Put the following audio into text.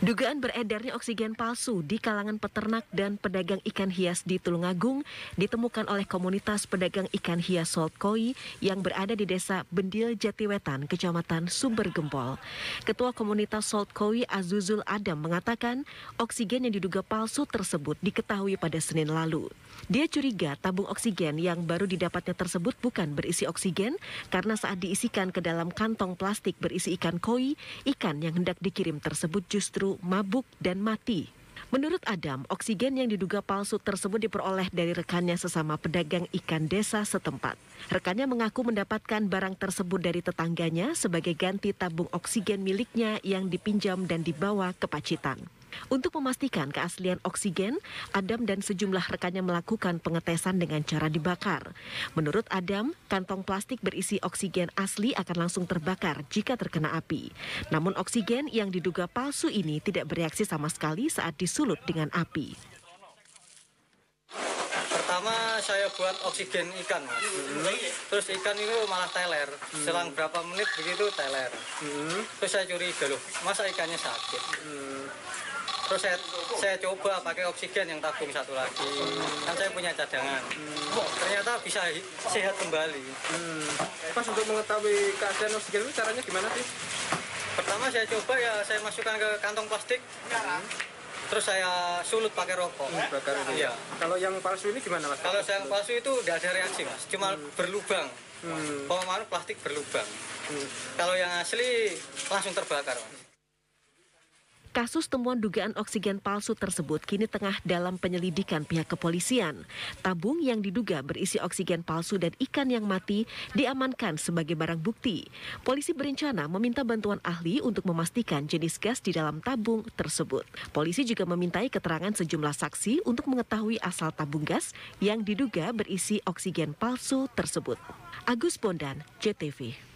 Dugaan beredarnya oksigen palsu di kalangan peternak dan pedagang ikan hias di Tulungagung ditemukan oleh komunitas pedagang ikan hias salt koi yang berada di desa Bendil Jatiwetan, Kecamatan Sumber Gempol. Ketua komunitas salt koi Azuzul Adam mengatakan oksigen yang diduga palsu tersebut diketahui pada Senin lalu. Dia curiga tabung oksigen yang baru didapatnya tersebut bukan berisi oksigen karena saat diisikan ke dalam kantong plastik berisi ikan koi, ikan yang hendak dikirim tersebut justru mabuk dan mati. Menurut Adam, oksigen yang diduga palsu tersebut diperoleh dari rekannya sesama pedagang ikan desa setempat. Rekannya mengaku mendapatkan barang tersebut dari tetangganya sebagai ganti tabung oksigen miliknya yang dipinjam dan dibawa ke Pacitan. Untuk memastikan keaslian oksigen, Adam dan sejumlah rekannya melakukan pengetesan dengan cara dibakar. Menurut Adam, kantong plastik berisi oksigen asli akan langsung terbakar jika terkena api. Namun oksigen yang diduga palsu ini tidak bereaksi sama sekali saat disulut dengan api. Pertama saya buat oksigen ikan, hmm. terus ikan itu malah teler. Hmm. Selang berapa menit begitu teler. Hmm. Terus saya curiga loh, masa ikannya sakit terus saya, saya coba pakai oksigen yang tabung satu lagi kan saya punya cadangan ternyata bisa sehat kembali hmm. mas untuk mengetahui keadaan oksigen itu caranya gimana sih pertama saya coba ya saya masukkan ke kantong plastik terus saya sulut pakai rokok. Hmm, bakar iya. Kalau yang palsu ini gimana mas? Kalau yang palsu itu tidak ada reaksi mas, cuma hmm. berlubang. Hmm. Kalau plastik berlubang. Hmm. Kalau yang asli langsung terbakar mas. Kasus temuan dugaan oksigen palsu tersebut kini tengah dalam penyelidikan pihak kepolisian. Tabung yang diduga berisi oksigen palsu dan ikan yang mati diamankan sebagai barang bukti. Polisi berencana meminta bantuan ahli untuk memastikan jenis gas di dalam tabung tersebut. Polisi juga memintai keterangan sejumlah saksi untuk mengetahui asal tabung gas yang diduga berisi oksigen palsu tersebut. Agus Bondan, JTV.